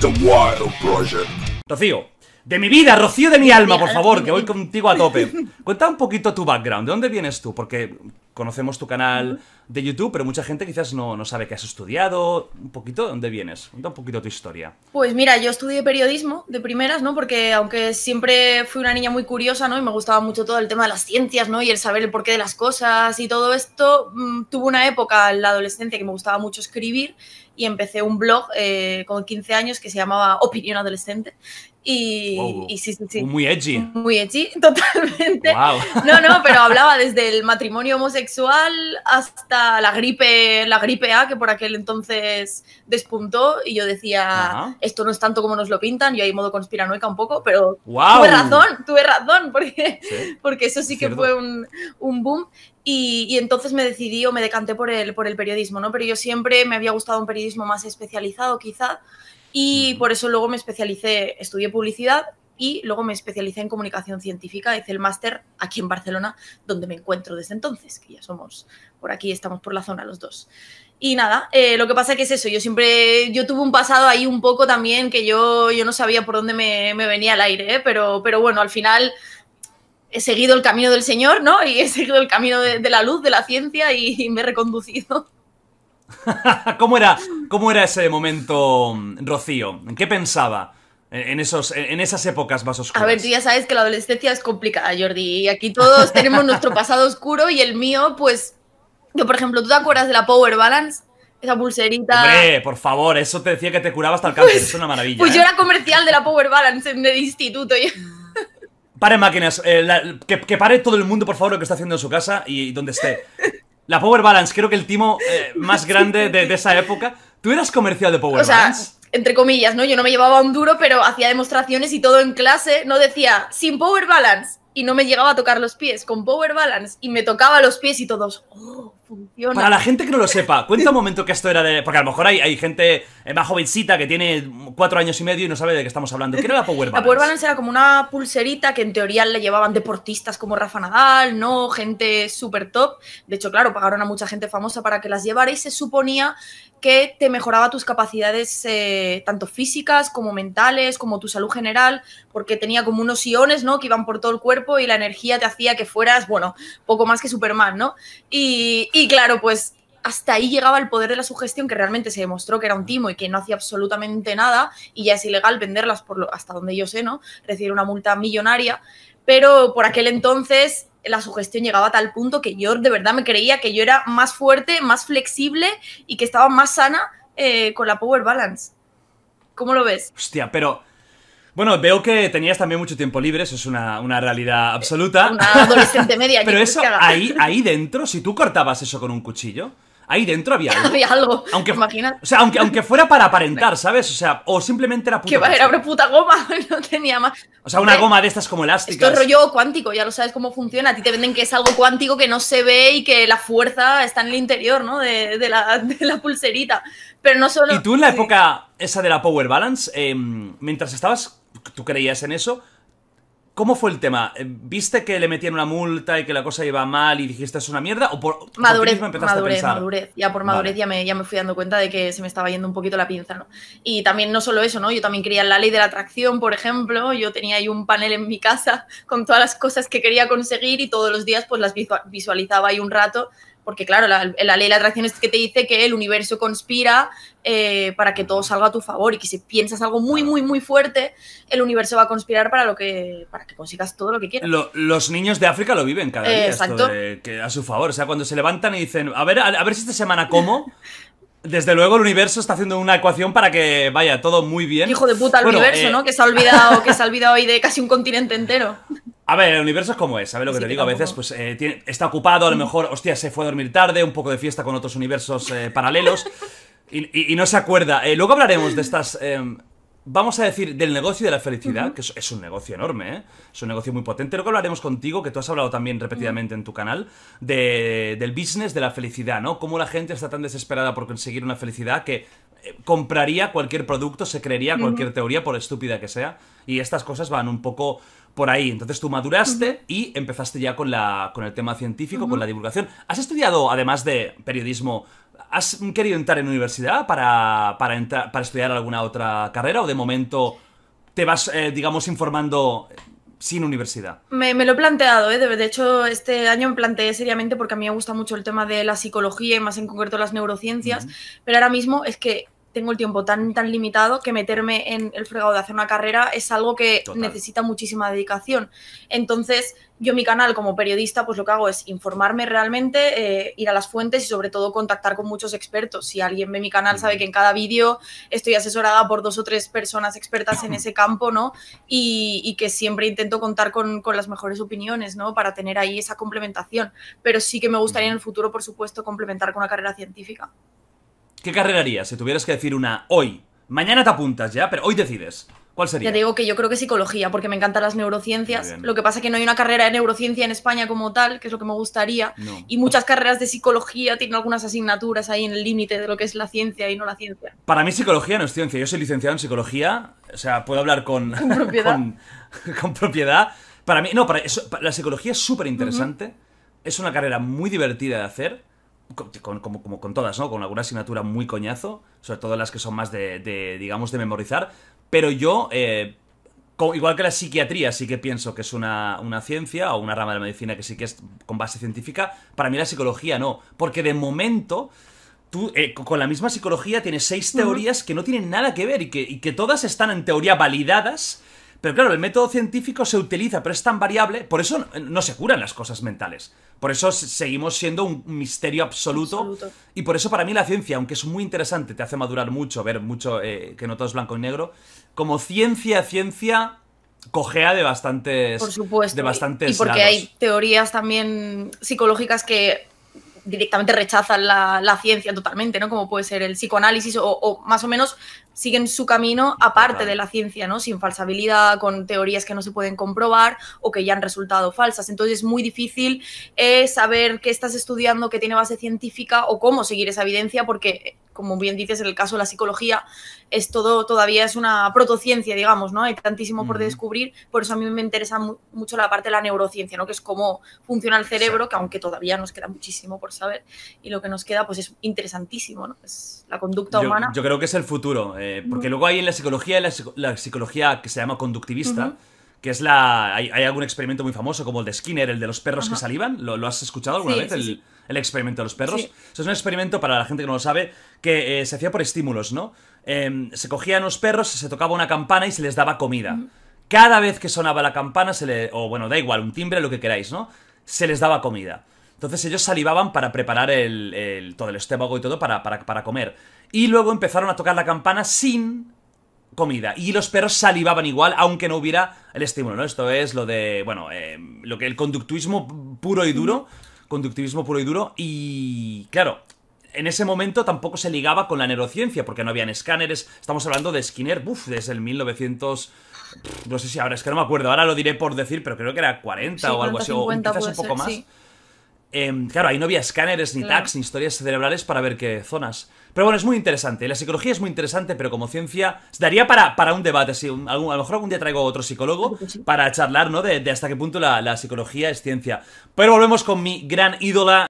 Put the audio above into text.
The Wild Project. Rocío, de mi vida, Rocío de mi alma, por favor, que voy contigo a tope. Cuenta un poquito tu background, ¿de dónde vienes tú? Porque conocemos tu canal de YouTube, pero mucha gente quizás no, no sabe qué has estudiado, un poquito, de ¿dónde vienes? Cuenta un poquito tu historia. Pues mira, yo estudié periodismo de primeras, ¿no? Porque aunque siempre fui una niña muy curiosa, ¿no? Y me gustaba mucho todo el tema de las ciencias, ¿no? Y el saber el porqué de las cosas y todo esto, mm, tuve una época en la adolescencia que me gustaba mucho escribir y empecé un blog eh, con 15 años que se llamaba Opinión Adolescente y, sí, sí, Muy edgy. Muy edgy, totalmente. No, no, pero hablaba desde el matrimonio homosexual hasta la gripe, la gripe A, que por aquel entonces despuntó. Y yo decía, esto no es tanto como nos lo pintan. Yo hay modo conspiranoica un poco, pero tuve razón, tuve razón, porque, porque eso sí que fue un, un boom. Y, y, entonces me decidí o me decanté por el, por el periodismo, ¿no? Pero yo siempre me había gustado un periodismo más especializado, quizá, y por eso luego me especialicé, estudié publicidad y luego me especialicé en comunicación científica, hice el máster aquí en Barcelona, donde me encuentro desde entonces, que ya somos por aquí, estamos por la zona los dos. Y nada, eh, lo que pasa que es eso, yo siempre, yo tuve un pasado ahí un poco también que yo, yo no sabía por dónde me, venía el aire, ¿eh? pero, pero bueno, al final he seguido el camino del Señor, ¿no? Y he seguido el camino de, la luz, de la ciencia y me he reconducido. ¿Cómo, era, ¿Cómo era ese momento, Rocío? ¿En qué pensaba? En, esos, en esas épocas más oscuras. A ver, tú ya sabes que la adolescencia es complicada, Jordi. Y aquí todos tenemos nuestro pasado oscuro y el mío, pues. Yo, por ejemplo, ¿tú te acuerdas de la Power Balance? Esa pulserita. Hombre, por favor, eso te decía que te curaba hasta el cáncer, pues, es una maravilla. Pues yo ¿eh? era comercial de la Power Balance en el instituto. Pare máquinas, eh, que, pare todo el mundo, por favor, lo que está haciendo en su casa y, y donde esté. La Power Balance, creo que el timo eh, más grande de, esa época. ¿Tú eras comercial de Power o sea, Entre comillas, ¿no? Yo no me llevaba un duro, pero hacía demostraciones y todo en clase. No decía, sin Power Balance. Y no me llegaba a tocar los pies. Con Power Balance. Y me tocaba los pies y todos. Oh, funciona. Para la gente que no lo sepa, cuenta un momento que esto era de. Porque a lo mejor hay, hay gente más jovencita que tiene cuatro años y medio y no sabe de qué estamos hablando. ¿Qué era la Power Balance? La Power Balance era como una pulserita que en teoría le llevaban deportistas como Rafa Nadal, ¿no? Gente súper top. De hecho, claro, pagaron a mucha gente famosa para que las llevara y se suponía que te mejoraba tus capacidades eh, tanto físicas como mentales, como tu salud general, porque tenía como unos iones, ¿no? Que iban por todo el cuerpo y la energía te hacía que fueras, bueno, poco más que Superman, ¿no? Y, y claro, pues hasta ahí llegaba el poder de la sugestión que realmente se demostró que era un timo y que no hacía absolutamente nada y ya es ilegal venderlas por hasta donde yo sé, ¿no? Recibir una multa millonaria, pero por aquel entonces la sugestión llegaba a tal punto que yo de verdad me creía que yo era más fuerte, más flexible y que estaba más sana eh, con la power balance. ¿Cómo lo ves? Hostia, pero bueno, veo que tenías también mucho tiempo libre, eso es una, realidad absoluta. Una adolescente media. Pero eso, ahí, ahí dentro, si tú cortabas eso con un cuchillo, ahí dentro había algo. había algo, aunque, imagínate. O sea, aunque, aunque fuera para aparentar, ¿sabes? O sea, o simplemente era puta Que era una puta goma, no tenía más. O sea, una goma de estas como elásticas. Esto es rollo cuántico, ya lo sabes cómo funciona. A ti te venden que es algo cuántico que no se ve y que la fuerza está en el interior, ¿no? De, la, pulserita. Pero no solo... Y tú en la época esa de la Power Balance, em, mientras estabas tú creías en eso. ¿Cómo fue el tema? Eh, ¿Viste que le metían una multa y que la cosa iba mal y dijiste es una mierda? ¿O por madurez, empezaste a Ya por madurez ya, me, ya me fui dando cuenta de que se me estaba yendo un poquito la pinza, ¿no? Y también no solo eso, ¿no? Yo también creía en la ley de la atracción, por ejemplo. Yo tenía ahí un panel en mi casa con todas las cosas que quería conseguir y todos los días pues las visualizaba ahí un rato porque claro, la, ley de la atracción es que te dice que el universo conspira eh, para que todo salga a tu favor y que si piensas algo muy, muy, muy fuerte, el universo va a conspirar para, lo que, para que consigas todo lo que quieras. los niños de África lo viven cada día, que a su favor, o sea, cuando se levantan y dicen, a ver, a, ver si esta semana cómo Desde luego el universo está haciendo una ecuación para que vaya todo muy bien. Hijo de puta el universo, eh, ¿no? Que se ha olvidado, que se ha olvidado hoy de casi un continente entero. A ver, el universo es como es, ¿sabes lo que te digo? a veces pues eh, está ocupado, a lo mm. mejor, hostia, se fue a dormir tarde, un poco de fiesta con otros universos eh, paralelos y, no se acuerda. Eh, luego hablaremos de estas em, vamos a decir, del negocio de la felicidad, que es, un negocio enorme, ¿eh? es un negocio muy potente. Luego hablaremos contigo, que tú has hablado también repetidamente en tu canal, de, del business de la felicidad, ¿no? Cómo la gente está tan desesperada por conseguir una felicidad que eh, compraría cualquier producto, se creería cualquier teoría, por estúpida que sea. Y estas cosas van un poco por ahí. Entonces tú maduraste y empezaste ya con, la, con el tema científico, con la divulgación. ¿Has estudiado, además de periodismo, ¿Has querido entrar en universidad para, para estudiar alguna otra carrera o de momento te vas, eh, digamos, informando sin universidad? Me, lo he planteado, ¿eh? de, hecho este año me planteé seriamente porque a mí me gusta mucho el tema de la psicología y más en concreto las neurociencias, pero ahora mismo es que tengo el tiempo tan, tan limitado que meterme en el fregado de hacer una carrera es algo que necesita muchísima dedicación. Entonces, yo mi canal como periodista, pues lo que hago es informarme realmente, eh, ir a las fuentes y sobre todo contactar con muchos expertos. Si alguien ve mi canal sabe que en cada vídeo estoy asesorada por dos o tres personas expertas en ese campo, ¿no? Y, que siempre intento contar con, con, las mejores opiniones, ¿no? Para tener ahí esa complementación. Pero sí que me gustaría en el futuro, por supuesto, complementar con una carrera científica. ¿Qué carrera harías si tuvieras que decir una hoy? Mañana te apuntas ya, pero hoy decides. ¿Cuál sería? Ya digo que yo creo que psicología, porque me encantan las neurociencias. Lo que pasa es que no hay una carrera de neurociencia en España como tal, que es lo que me gustaría. Y muchas carreras de psicología tienen algunas asignaturas ahí en el límite de lo que es la ciencia y no la ciencia. Para mí psicología no es ciencia. Yo soy licenciado en psicología, o sea, puedo hablar con con propiedad. Para mí, no, para, eso, la psicología es súper interesante. Es una carrera muy divertida de hacer como, con todas, ¿no? Con alguna asignatura muy coñazo, sobre todo las que son más de, digamos, de memorizar. Pero yo, eh, igual que la psiquiatría, sí que pienso que es una, ciencia o una rama de la medicina que sí que es con base científica, para mí la psicología no, porque de momento... Tú, eh, con la misma psicología tienes seis teorías que no tienen nada que ver y que todas están en teoría validadas pero claro, el método científico se utiliza, pero es tan variable, por eso no, se curan las cosas mentales. Por eso seguimos siendo un misterio absoluto, Y por eso para mí la ciencia, aunque es muy interesante, te hace madurar mucho, ver mucho eh, que no todo es blanco y negro, como ciencia, ciencia cojea de bastantes... Por supuesto. De bastantes y, porque hay teorías también psicológicas que directamente rechazan la, ciencia totalmente, ¿no? Como puede ser el psicoanálisis o, más o menos siguen su camino aparte de la ciencia, ¿no? Sin falsabilidad, con teorías que no se pueden comprobar o que ya han resultado falsas. Entonces es muy difícil eh, saber qué estás estudiando, qué tiene base científica o cómo seguir esa evidencia porque, eh, como bien dices, en el caso de la psicología es todo, todavía es una protociencia, digamos, ¿no? Hay tantísimo por descubrir, por eso a mí me interesa mucho la parte de la neurociencia, ¿no? Que es cómo funciona el cerebro, que aunque todavía nos queda muchísimo por saber y lo que nos queda pues es interesantísimo, ¿no? Es la conducta humana. Yo creo que es el futuro. Eh, porque luego hay en la psicología, la, psicología que se llama conductivista, que es la... Hay, algún experimento muy famoso como el de Skinner, el de los perros que salivan. ¿Lo, has escuchado alguna vez? el, experimento de los perros. es un experimento, para la gente que no lo sabe, que eh, se hacía por estímulos, ¿no? Em, se cogían los perros, se tocaba una campana y se les daba comida. Cada vez que sonaba la campana, se le, o bueno, da igual, un timbre, lo que queráis, ¿no? Se les daba comida. Entonces ellos salivaban para preparar el, todo el estómago y todo para, comer. Y luego empezaron a tocar la campana sin comida. Y los perros salivaban igual, aunque no hubiera el estímulo, ¿no? Esto es lo de, bueno, em, lo que el conductuismo puro y duro. Conductivismo puro y duro. Y claro, en ese momento tampoco se ligaba con la neurociencia, porque no habían escáneres. Estamos hablando de Skinner, uff, desde el 1900... no sé si ahora, es que no me acuerdo, ahora lo diré por decir, pero creo que era 40 o algo así, o quizás un poco más. Em, claro, ahí no había escáneres, ni tags, ni historias cerebrales para ver qué zonas. Pero bueno, es muy interesante. La psicología es muy interesante, pero como ciencia daría para, para un debate. Si a lo mejor algún día traigo otro psicólogo para charlar, ¿no? De, hasta qué punto la, psicología es ciencia. Pero volvemos con mi gran ídola.